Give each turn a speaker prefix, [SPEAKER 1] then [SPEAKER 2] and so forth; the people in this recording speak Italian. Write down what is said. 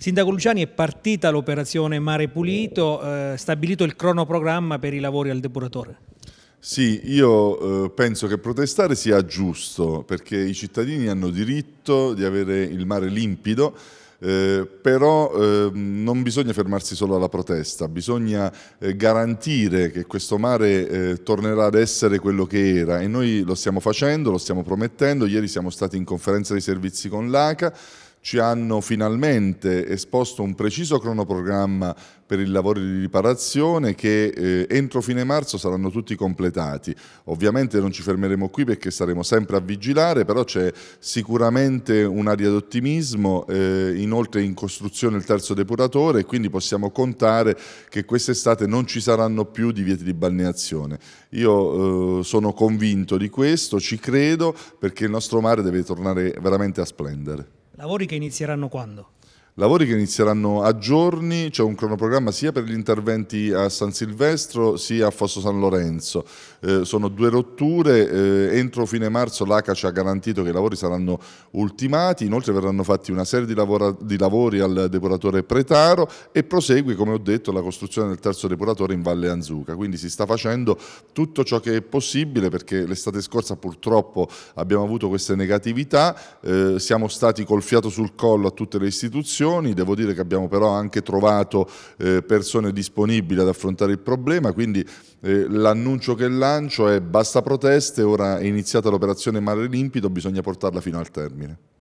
[SPEAKER 1] Sindaco Luciani è partita l'operazione Mare Pulito, eh, stabilito il cronoprogramma per i lavori al depuratore.
[SPEAKER 2] Sì, io eh, penso che protestare sia giusto perché i cittadini hanno diritto di avere il mare limpido eh, però eh, non bisogna fermarsi solo alla protesta, bisogna eh, garantire che questo mare eh, tornerà ad essere quello che era e noi lo stiamo facendo, lo stiamo promettendo, ieri siamo stati in conferenza dei servizi con l'ACA, ci hanno finalmente esposto un preciso cronoprogramma per i lavori di riparazione che eh, entro fine marzo saranno tutti completati. Ovviamente non ci fermeremo qui perché saremo sempre a vigilare, però c'è sicuramente un'aria d'ottimismo, eh, inoltre in costruzione il terzo depuratore quindi possiamo contare che quest'estate non ci saranno più divieti di balneazione. Io eh, sono convinto di questo, ci credo perché il nostro mare deve tornare veramente a splendere.
[SPEAKER 3] Lavori che inizieranno quando?
[SPEAKER 2] Lavori che inizieranno a giorni, c'è cioè un cronoprogramma sia per gli interventi a San Silvestro sia a Fosso San Lorenzo. Eh, sono due rotture, eh, entro fine marzo l'ACA ci ha garantito che i lavori saranno ultimati, inoltre verranno fatti una serie di, lavora, di lavori al depuratore Pretaro e prosegue, come ho detto, la costruzione del terzo depuratore in Valle Anzuca. Quindi si sta facendo tutto ciò che è possibile perché l'estate scorsa purtroppo abbiamo avuto queste negatività, eh, siamo stati col fiato sul collo a tutte le istituzioni soluzioni, devo dire che abbiamo però anche trovato eh, persone disponibili ad affrontare il problema, quindi eh, l'annuncio che lancio è basta proteste, ora è iniziata l'operazione Mare Limpido, bisogna portarla fino al termine.